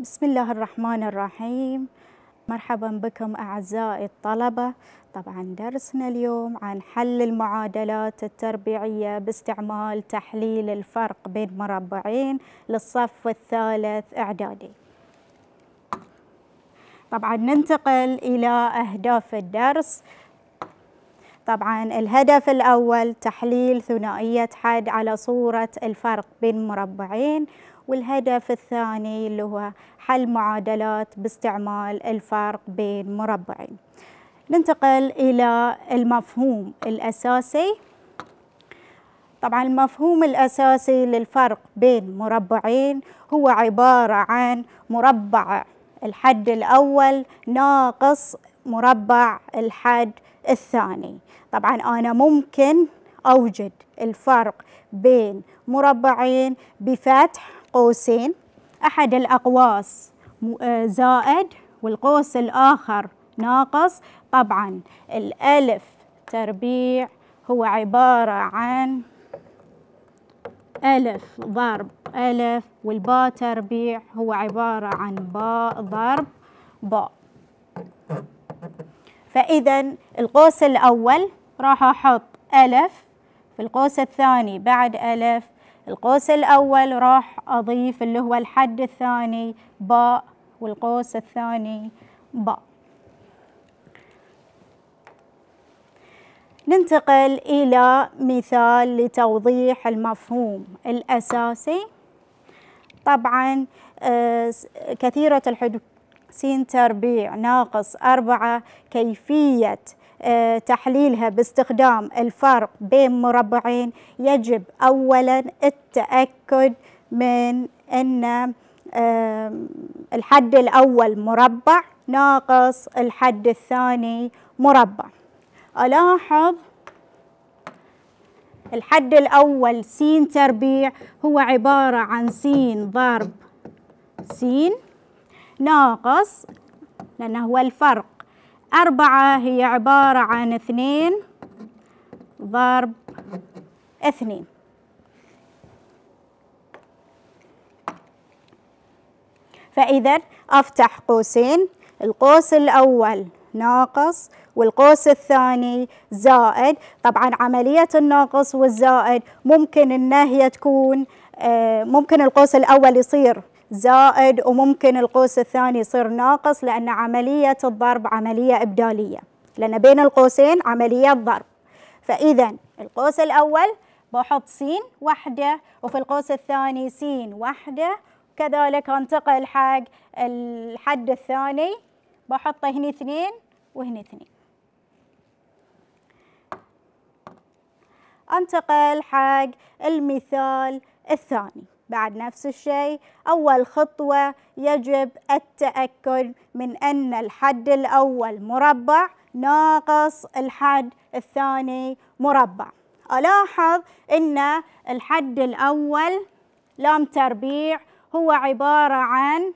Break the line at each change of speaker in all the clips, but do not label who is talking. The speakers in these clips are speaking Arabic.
بسم الله الرحمن الرحيم مرحبا بكم أعزائي الطلبة طبعا درسنا اليوم عن حل المعادلات التربيعية باستعمال تحليل الفرق بين مربعين للصف الثالث إعدادي طبعا ننتقل إلى أهداف الدرس طبعا الهدف الأول تحليل ثنائية حد على صورة الفرق بين مربعين والهدف الثاني اللي هو حل معادلات باستعمال الفرق بين مربعين ننتقل إلى المفهوم الأساسي طبعا المفهوم الأساسي للفرق بين مربعين هو عبارة عن مربع الحد الأول ناقص مربع الحد الثاني طبعا أنا ممكن أوجد الفرق بين مربعين بفتح قوسين أحد الأقواس آه، زائد والقوس الآخر ناقص طبعا الألف تربيع هو عبارة عن ألف ضرب ألف والباء تربيع هو عبارة عن باء ضرب باء فإذا القوس الأول راح أحط ألف في القوس الثاني بعد ألف القوس الأول راح أضيف اللي هو الحد الثاني باء والقوس الثاني باء ننتقل إلى مثال لتوضيح المفهوم الأساسي طبعا آه، كثيرة الحدود س تربيع ناقص أربعة كيفية آه، تحليلها باستخدام الفرق بين مربعين يجب أولا التأكد من أن آه، الحد الأول مربع ناقص الحد الثاني مربع ألاحظ الحد الأول س تربيع هو عبارة عن س ضرب س ناقص لأنه هو الفرق أربعة هي عبارة عن اثنين ضرب اثنين فإذا أفتح قوسين القوس الأول ناقص والقوس الثاني زائد طبعا عملية الناقص والزائد ممكن أنها هي تكون آه، ممكن القوس الأول يصير زائد وممكن القوس الثاني يصير ناقص لأن عملية الضرب عملية إبدالية لأن بين القوسين عملية ضرب فإذا القوس الأول بحط س واحدة وفي القوس الثاني س واحدة كذلك انتقل حق الحد الثاني بحط هنا اثنين وهنا اثنين انتقل حق المثال الثاني بعد نفس الشيء أول خطوة يجب التأكد من أن الحد الأول مربع ناقص الحد الثاني مربع ألاحظ أن الحد الأول لام تربيع هو عبارة عن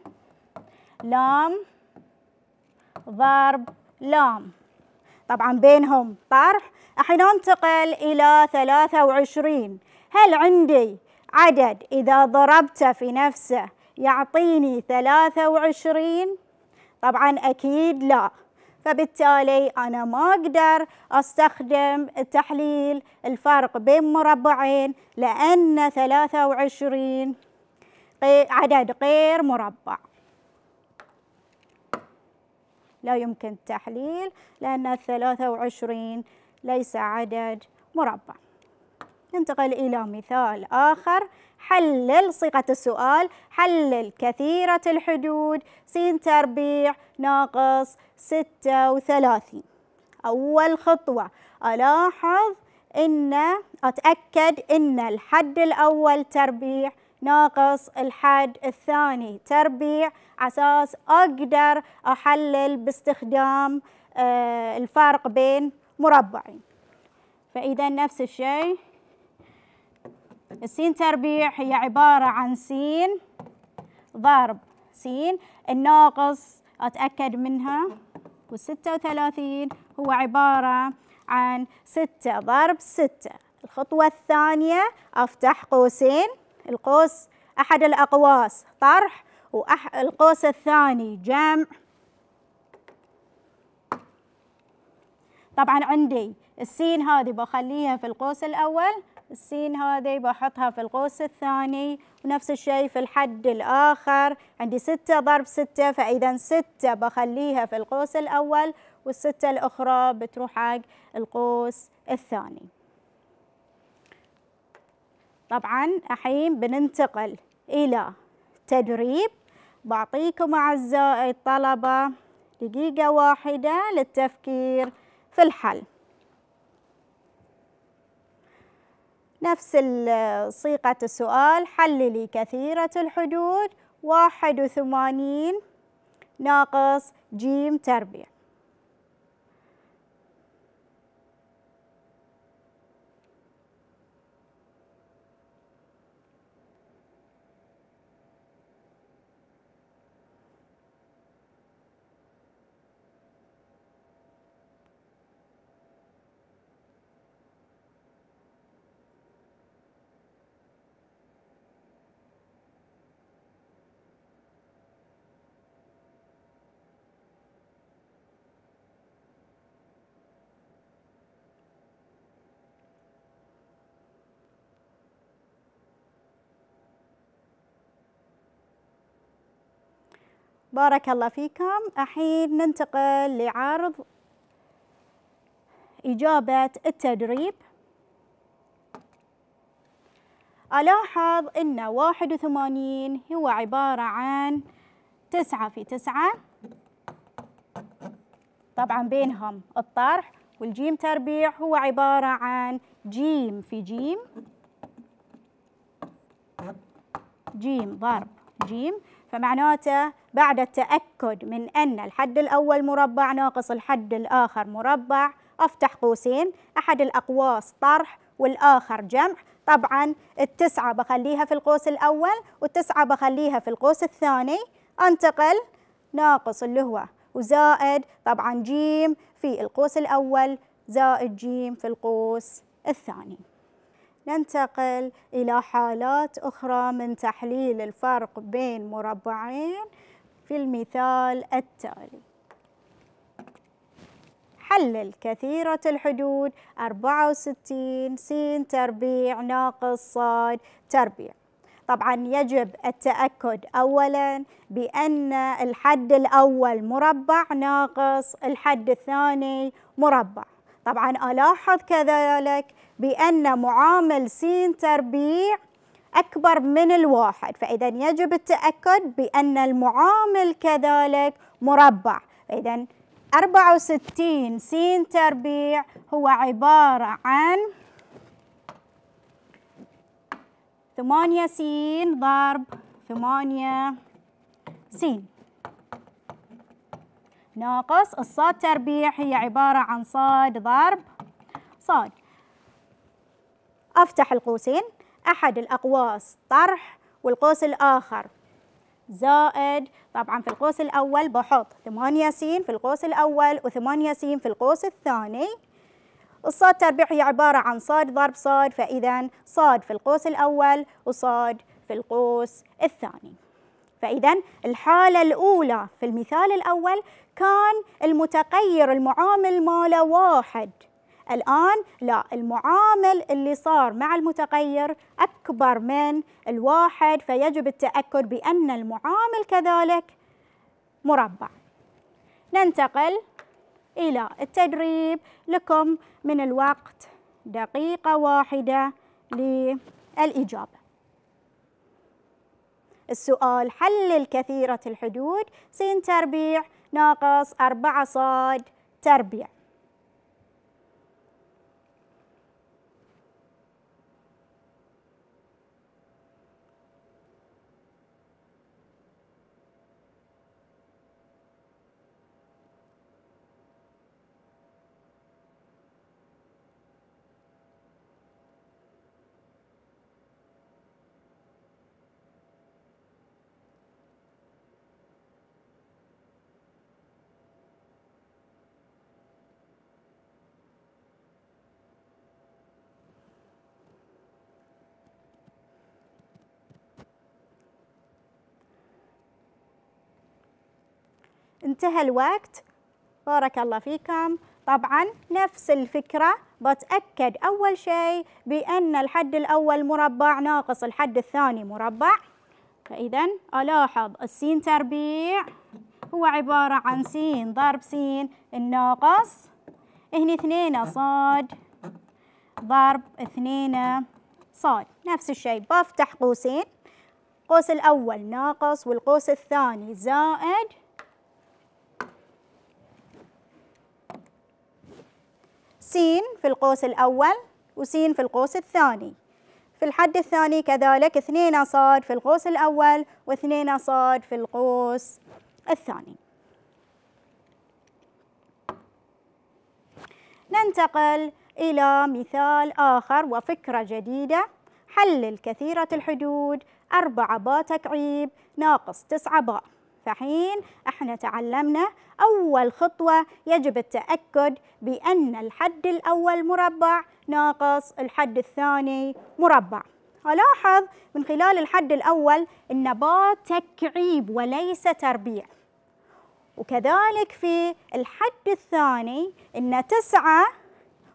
لام ضرب لام طبعا بينهم طرح الحين انتقل إلى ثلاثة وعشرين هل عندي عدد إذا ضربته في نفسه يعطيني 23 طبعا أكيد لا فبالتالي أنا ما أقدر أستخدم تحليل الفرق بين مربعين لأن 23 عدد غير مربع لا يمكن التحليل لأن 23 ليس عدد مربع ننتقل إلى مثال آخر حلل صيغة السؤال حلل كثيرة الحدود س تربيع ناقص ستة وثلاثين أول خطوة ألاحظ أن أتأكد أن الحد الأول تربيع ناقص الحد الثاني تربيع أساس أقدر أحلل باستخدام آه، الفرق بين مربعين فإذا نفس الشيء السين تربيع هي عبارة عن سين ضرب سين الناقص أتأكد منها والستة وثلاثين هو عبارة عن ستة ضرب ستة الخطوة الثانية أفتح قوسين القوس أحد الأقواس طرح والقوس الثاني جمع طبعا عندي السين هذه بخليها في القوس الأول السين هذه بحطها في القوس الثاني ونفس الشيء في الحد الآخر عندي ستة ضرب ستة فإذا ستة بخليها في القوس الأول والستة الأخرى بتروح حق القوس الثاني طبعا الحين بننتقل إلى تدريب بعطيكم أعزائي الطلبة دقيقة واحدة للتفكير في الحل نفس صيغة السؤال حللي كثيرة الحدود واحد وثمانين ناقص جيم تربيع بارك الله فيكم الحين ننتقل لعرض إجابة التدريب ألاحظ أن 81 هو عبارة عن 9 في 9 طبعا بينهم الطرح والجيم تربيع هو عبارة عن جيم في جيم جيم ضرب جيم فمعناته بعد التأكد من أن الحد الأول مربع ناقص الحد الآخر مربع أفتح قوسين أحد الأقواس طرح والآخر جمع طبعا التسعة بخليها في القوس الأول والتسعة بخليها في القوس الثاني أنتقل ناقص اللي هو وزائد طبعا جيم في القوس الأول زائد جيم في القوس الثاني ننتقل إلى حالات أخرى من تحليل الفرق بين مربعين في المثال التالي حلل كثيرة الحدود 64 س تربيع ناقص ص تربيع طبعا يجب التأكد أولا بأن الحد الأول مربع ناقص الحد الثاني مربع طبعا ألاحظ كذلك بأن معامل سين تربيع أكبر من الواحد فإذا يجب التأكد بأن المعامل كذلك مربع إذا 64 سين تربيع هو عبارة عن 8 سين ضرب 8 سين ناقص الصاد تربيع هي عبارة عن صاد ضرب صاد أفتح القوسين أحد الأقواس طرح والقوس الآخر زائد طبعا في القوس الأول بحط ثمانية س في القوس الاول وثمانية سين س في القوس الثاني الصاد تربيع هي عبارة عن صاد ضرب صاد فإذا صاد في القوس الأول وصاد في القوس الثاني فإذا الحالة الأولى في المثال الأول كان المتغير المعامل ماله واحد الآن لا المعامل اللي صار مع المتغير أكبر من الواحد فيجب التأكد بأن المعامل كذلك مربع ننتقل إلى التدريب لكم من الوقت دقيقة واحدة للإجابة السؤال حلل كثيرة الحدود س تربيع ناقص أربعة صاد تربيع انتهى الوقت بارك الله فيكم طبعا نفس الفكرة بتأكد أول شيء بأن الحد الأول مربع ناقص الحد الثاني مربع فإذا ألاحظ السين تربيع هو عبارة عن س ضرب س الناقص هني اثنين صاد ضرب اثنين صاد نفس الشيء بفتح قوسين القوس الأول ناقص والقوس الثاني زائد س في القوس الأول وس في القوس الثاني في الحد الثاني كذلك اثنين صاد في القوس الاول واثنين صاد في القوس الثاني ننتقل إلى مثال آخر وفكرة جديدة حلل كثيرة الحدود أربعة با تكعيب ناقص تسعة باء فحين احنا تعلمنا أول خطوة يجب التأكد بأن الحد الأول مربع ناقص الحد الثاني مربع ألاحظ من خلال الحد الأول ان با تكعيب وليس تربيع وكذلك في الحد الثاني أن تسعة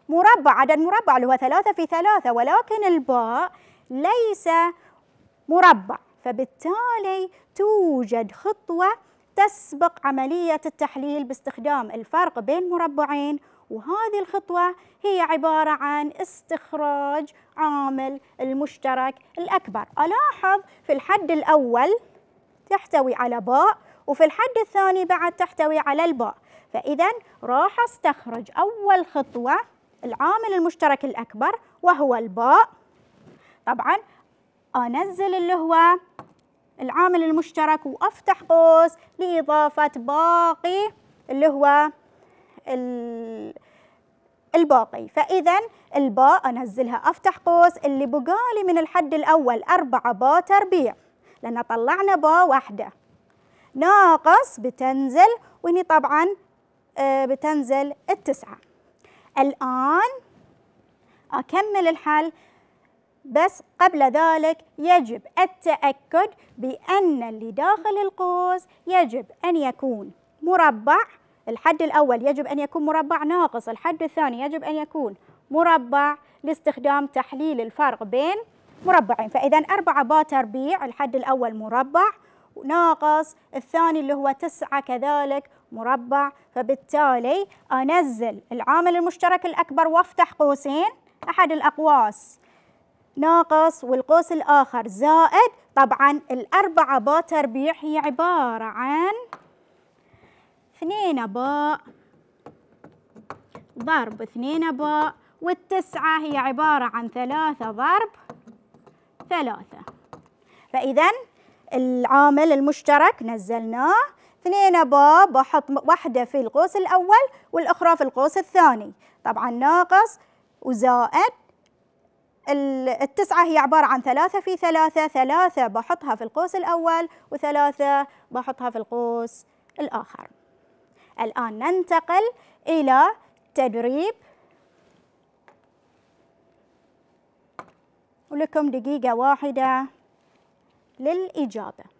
مربع عدد مربع اللي هو ثلاثة في ثلاثة ولكن الباء ليس مربع فبالتالي توجد خطوة تسبق عملية التحليل باستخدام الفرق بين مربعين وهذه الخطوة هي عبارة عن استخراج عامل المشترك الأكبر ألاحظ في الحد الأول تحتوي على باء وفي الحد الثاني بعد تحتوي على الباء فإذا راح استخرج أول خطوة العامل المشترك الأكبر وهو الباء طبعا أنزل اللي هو العامل المشترك وأفتح قوس لإضافة باقي اللي هو الباقي فإذا الباء أنزلها أفتح قوس اللي بقالي من الحد الأول أربعة باء تربيع لأن طلعنا باء واحدة ناقص بتنزل وهني طبعا آه، بتنزل التسعة الآن أكمل الحل بس قبل ذلك يجب التأكد بأن اللي داخل القوس يجب أن يكون مربع الحد الأول يجب أن يكون مربع ناقص الحد الثاني يجب أن يكون مربع لاستخدام تحليل الفرق بين مربعين فإذا أربعة باء تربيع الحد الأول مربع ناقص الثاني اللي هو تسعة كذلك مربع فبالتالي أنزل العامل المشترك الأكبر وافتح قوسين أحد الأقواس ناقص والقوس الآخر زائد طبعا الأربعة باء تربيع هي عبارة عن اثنين باء ضرب اثنين باء والتسعة هي عبارة عن ثلاثة ضرب ثلاثة فإذا العامل المشترك نزلناه اثنين باء بحط واحدة في القوس الأول والأخرى في القوس الثاني طبعا ناقص وزائد التسعة هي عبارة عن ثلاثة في ثلاثة ثلاثة بحطها في القوس الأول وثلاثة بحطها في القوس الآخر الآن ننتقل إلى تدريب ولكم دقيقة واحدة للإجابة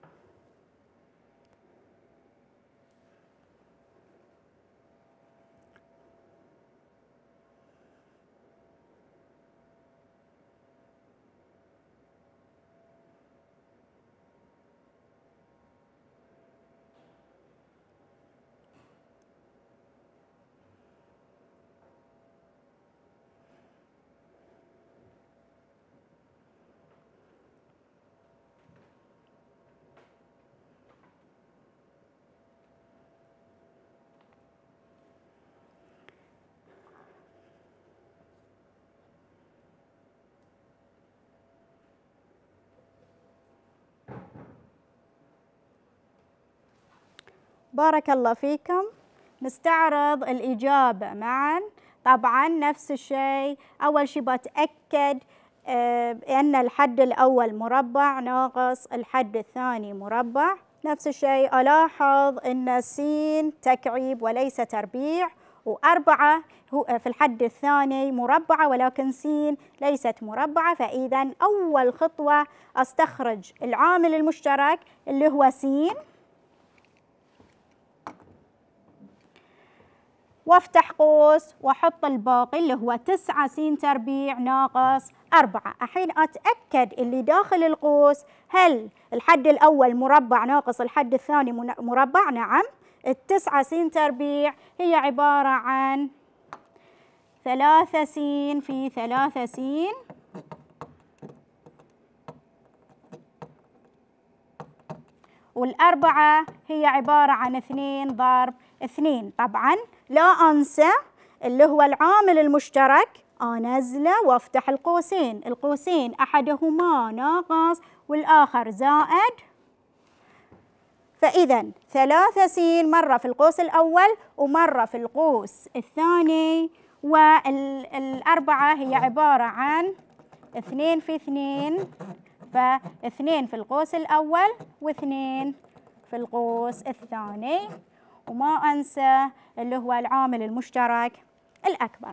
بارك الله فيكم نستعرض الإجابة معا طبعا نفس الشيء أول شيء بتأكد آه، أن الحد الأول مربع ناقص الحد الثاني مربع نفس الشيء ألاحظ أن سين تكعيب وليس تربيع وأربعة هو آه، في الحد الثاني مربعة ولكن سين ليست مربعة فإذا أول خطوة أستخرج العامل المشترك اللي هو سين وافتح قوس واحط الباقي اللي هو 9 س تربيع ناقص 4 الحين اتاكد اللي داخل القوس هل الحد الاول مربع ناقص الحد الثاني مربع نعم التسعة س تربيع هي عبارة عن ثلاثة س في ثلاثة س والأربعة هي عبارة عن اثنين ضرب اثنين طبعا لا أنسى اللي هو العامل المشترك أنزله وأفتح القوسين القوسين أحدهما ناقص والآخر زائد فإذا ثلاثة سين مرة في القوس الأول ومرة في القوس الثاني والأربعة هي عبارة عن اثنين في اثنين فاثنين في القوس الأول واثنين في القوس الثاني وما أنسى اللي هو العامل المشترك الأكبر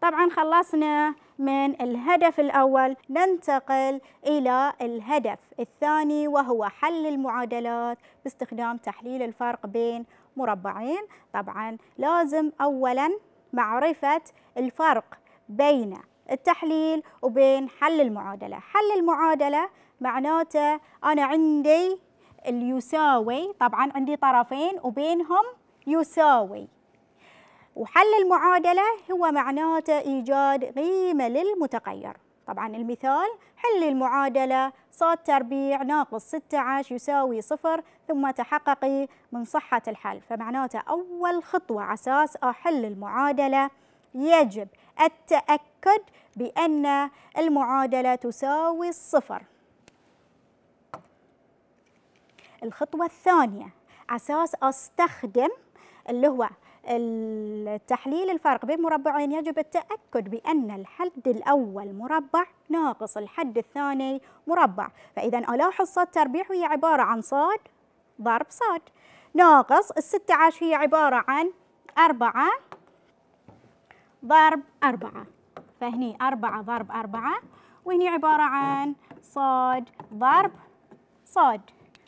طبعا خلصنا من الهدف الأول ننتقل إلى الهدف الثاني وهو حل المعادلات باستخدام تحليل الفرق بين مربعين طبعا لازم أولا معرفة الفرق بين التحليل وبين حل المعادلة حل المعادلة معناته أنا عندي اليساوي طبعا عندي طرفين وبينهم يساوي وحل المعادلة هو معناته إيجاد قيمة للمتغير طبعا المثال حل المعادلة ص تربيع ناقص 16 يساوي صفر ثم تحققي من صحة الحل فمعناته أول خطوة عساس أحل المعادلة يجب التأكد بأن المعادلة تساوي الصفر الخطوة الثانية أساس أستخدم اللي هو التحليل الفارق بين مربعين يجب التأكد بأن الحد الأول مربع ناقص الحد الثاني مربع فإذا ألاحظ صاد تربيع هي عبارة عن صاد ضرب صاد ناقص الستة عشر هي عبارة عن أربعة ضرب أربعة فهني أربعة ضرب أربعة وهني عبارة عن صاد ضرب صاد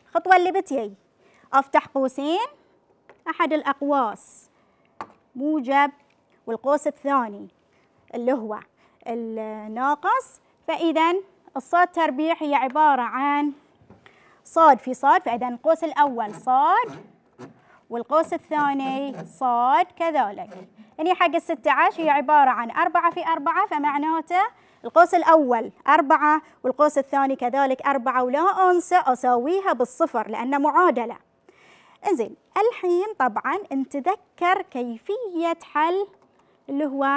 الخطوة اللي بتجي أفتح قوسين أحد الأقواس موجب والقوس الثاني اللي هو الناقص فإذا الصاد تربيع هي عبارة عن صاد في صاد فإذا القوس الأول صاد والقوس الثاني صاد كذلك هني يعني حق الستة عشر هي عبارة عن أربعة في أربعة فمعناته القوس الأول أربعة والقوس الثاني كذلك أربعة ولا أنسى أساويها بالصفر لأن معادلة انزين الحين طبعا نتذكر كيفية حل اللي هو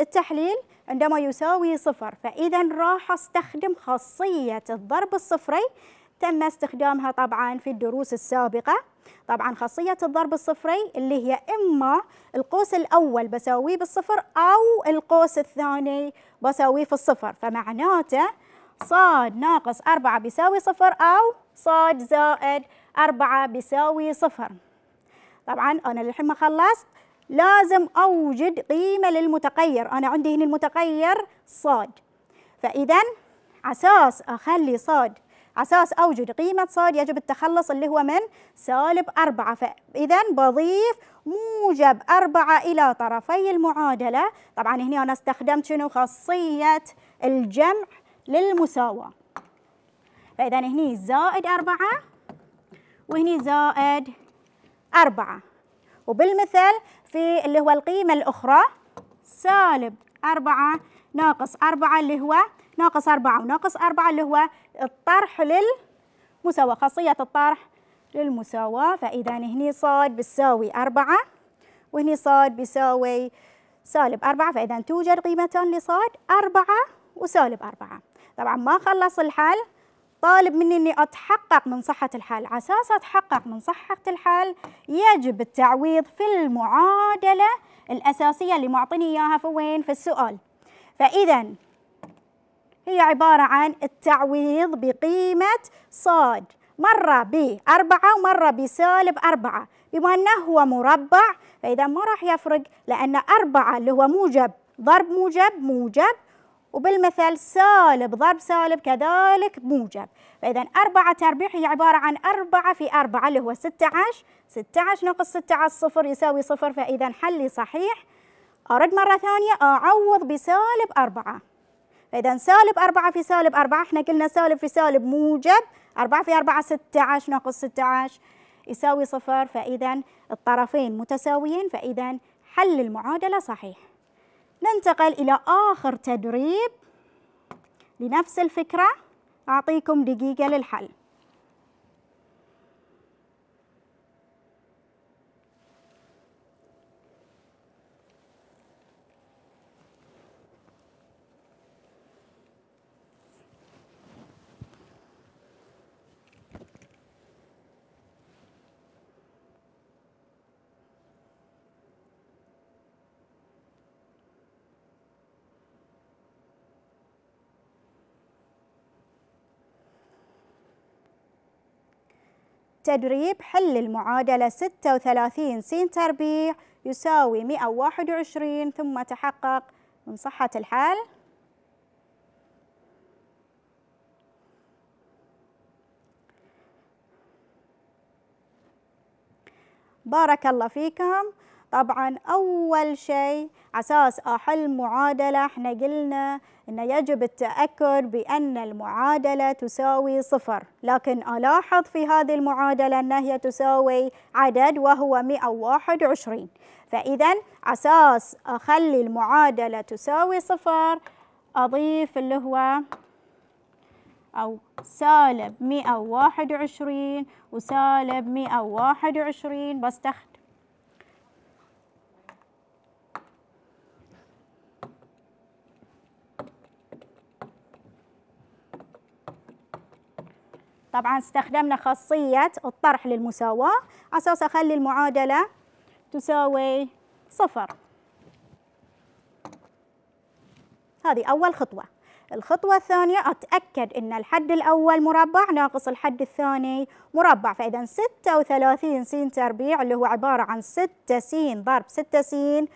التحليل عندما يساوي صفر فإذا راح أستخدم خاصية الضرب الصفري تم استخدامها طبعا في الدروس السابقة طبعا خاصية الضرب الصفري اللي هي إما القوس الأول بساويه بالصفر أو القوس الثاني بساويه في الصفر فمعناته صاد ناقص أربعة بيساوي صفر أو صاد زائد أربعة بيساوي صفر طبعا أنا للحين ما خلصت لازم أوجد قيمة للمتغير أنا عندي هنا المتغير صاد فإذا عساس أخلي صاد على اساس اوجد قيمه صاد يجب التخلص اللي هو من سالب أربعة فاذا بضيف موجب أربعة الى طرفي المعادله طبعا هنا انا استخدمت شنو خاصيه الجمع للمساواه فاذا هني زائد أربعة وهني زائد أربعة وبالمثل في اللي هو القيمه الاخرى سالب أربعة ناقص أربعة اللي هو ناقص أربعة وناقص أربعة اللي هو الطرح للمساواة خاصية الطرح للمساواة فإذا هني صاد بتساوي أربعة وهني صاد بيساوي سالب أربعة فإذا توجد قيمتان لصاد أربعة وسالب أربعة طبعا ما خلص الحل طالب مني اني اتحقق من صحة الحل، على اساس اتحقق من صحة الحل يجب التعويض في المعادلة الاساسية اللي معطيني اياها في وين؟ في السؤال. فاذا هي عبارة عن التعويض بقيمة صاد مرة بأربعة ومرة بسالب أربعة بما أنه هو مربع فإذا ما راح يفرق لأن أربعة اللي هو موجب ضرب موجب موجب وبالمثل سالب ضرب سالب كذلك موجب فإذا أربعة تربيع هي عبارة عن أربعة في أربعة اللي هو 16 16 ناقص 16 صفر يساوي صفر فإذا حلي صحيح أرد مرة ثانية أعوض بسالب أربعة فإذا سالب 4 في سالب 4 احنا قلنا سالب في سالب موجب 4 في 4 16 ناقص 16 يساوي صفر فإذا الطرفين متساويين فإذا حل المعادلة صحيح ننتقل إلى آخر تدريب لنفس الفكرة أعطيكم دقيقة للحل التدريب حل المعادلة 36 س تربيع يساوي 121 ثم تحقق من صحة الحال بارك الله فيكم طبعا أول شيء عساس أحل معادلة احنا قلنا أنه يجب التأكد بأن المعادلة تساوي صفر لكن ألاحظ في هذه المعادلة أنها هي تساوي عدد وهو 121 فإذا عساس أخلي المعادلة تساوي صفر أضيف اللي هو أو سالب 121 وسالب 121 بستخدم طبعا استخدمنا خاصية الطرح للمساواة أساس أخلي المعادلة تساوي صفر هذه أول خطوة الخطوة الثانية أتأكد أن الحد الأول مربع ناقص الحد الثاني مربع فإذا 36 سين تربيع اللي هو عبارة عن 6 سين ضرب 6 سين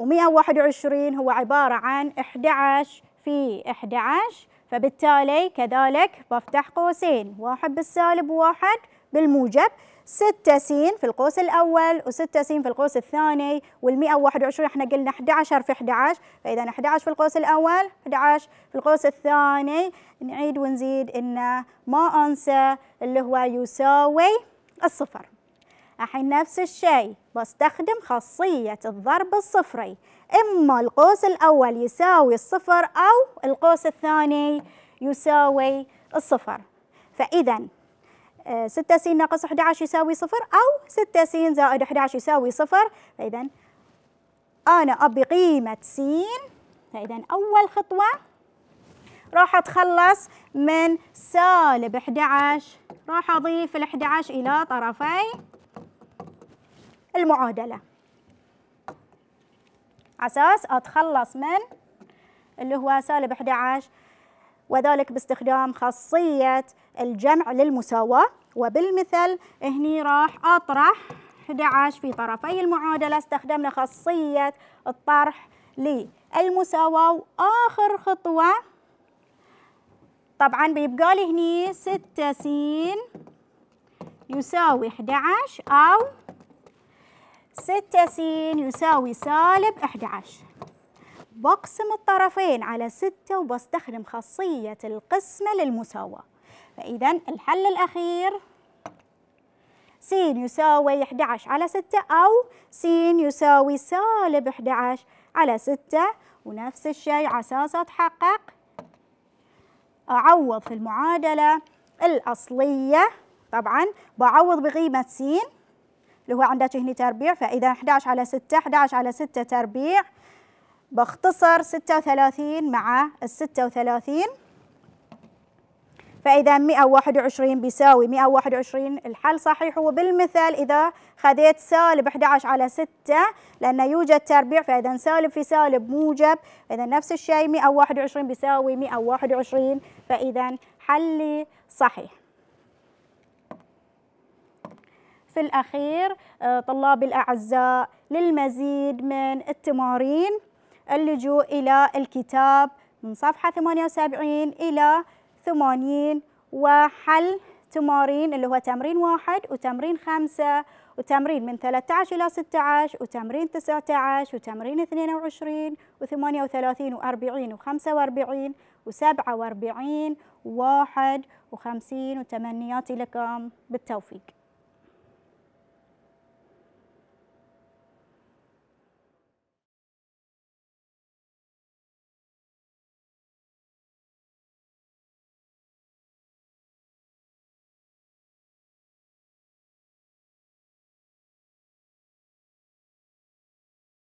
و121 هو عبارة عن 11 في 11 فبالتالي كذلك بفتح قوسين واحد بالسالب واحد بالموجب ستة س في القوس الاول وستة س في القوس الثاني والمئة وواحد وعشرون احنا قلنا 11 في 11 فإذا 11 في القوس الأول 11 في القوس الثاني نعيد ونزيد إنه ما أنسى اللي هو يساوي الصفر الحين نفس الشيء بستخدم خاصية الضرب الصفري إما القوس الأول يساوي الصفر أو القوس الثاني يساوي الصفر فإذا 6 آه، س ناقص 11 يساوي صفر أو 6 س زائد 11 يساوي صفر فإذا أنا أبي قيمة س فإذا أول خطوة راح أتخلص من سالب 11 راح أضيف ال 11 إلى طرفي المعادلة أساس أتخلص من اللي هو سالب 11 وذلك باستخدام خاصية الجمع للمساواة وبالمثل هني راح أطرح 11 في طرفي المعادلة استخدمنا خاصية الطرح للمساواة وآخر خطوة طبعا بيبقى لي هني 6 س يساوي 11 أو 6 س يساوي سالب 11 بقسم الطرفين على 6 وبستخدم خاصية القسمة للمساواة فإذا الحل الأخير س يساوي 11 على 6 أو س يساوي سالب 11 على 6 ونفس الشيء عساس أتحقق أعوض في المعادلة الأصلية طبعا بعوض بقيمة س اللي هو عندك هنا تربيع فإذا 11 على 6 11 على 6 تربيع باختصر 36 مع ال 36 فإذا 121 بيساوي 121 الحل صحيح وبالمثال إذا خذيت سالب 11 على 6 لأنه يوجد تربيع فإذا سالب في سالب موجب إذا نفس الشيء 121 بيساوي 121 فإذا حلي صحيح في الأخير آه، طلابي الأعزاء للمزيد من التمارين اللجوء إلى الكتاب من صفحة 78 إلى 80 وحل تمارين اللي هو تمرين واحد وتمرين خمسة وتمرين من 13 إلى 16 وتمرين 19 وتمرين 22 و38 و40 و45 و47 و51 وتمنياتي لكم بالتوفيق